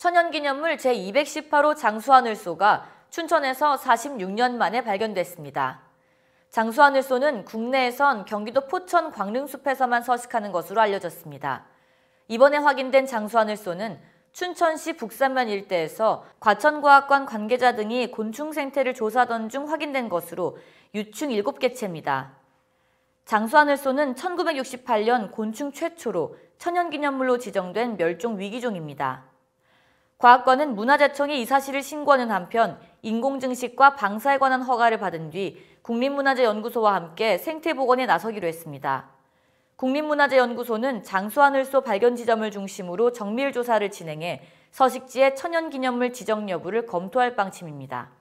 천연기념물 제218호 장수하늘소가 춘천에서 46년 만에 발견됐습니다. 장수하늘소는 국내에선 경기도 포천 광릉숲에서만 서식하는 것으로 알려졌습니다. 이번에 확인된 장수하늘소는 춘천시 북산면 일대에서 과천과학관 관계자 등이 곤충 생태를 조사하던 중 확인된 것으로 유충 7개체입니다. 장수하늘소는 1968년 곤충 최초로 천연기념물로 지정된 멸종 위기종입니다. 과학관은 문화재청이 이 사실을 신고하는 한편 인공증식과 방사에 관한 허가를 받은 뒤 국립문화재연구소와 함께 생태복원에 나서기로 했습니다. 국립문화재연구소는 장수하늘소 발견 지점을 중심으로 정밀 조사를 진행해 서식지의 천연기념물 지정 여부를 검토할 방침입니다.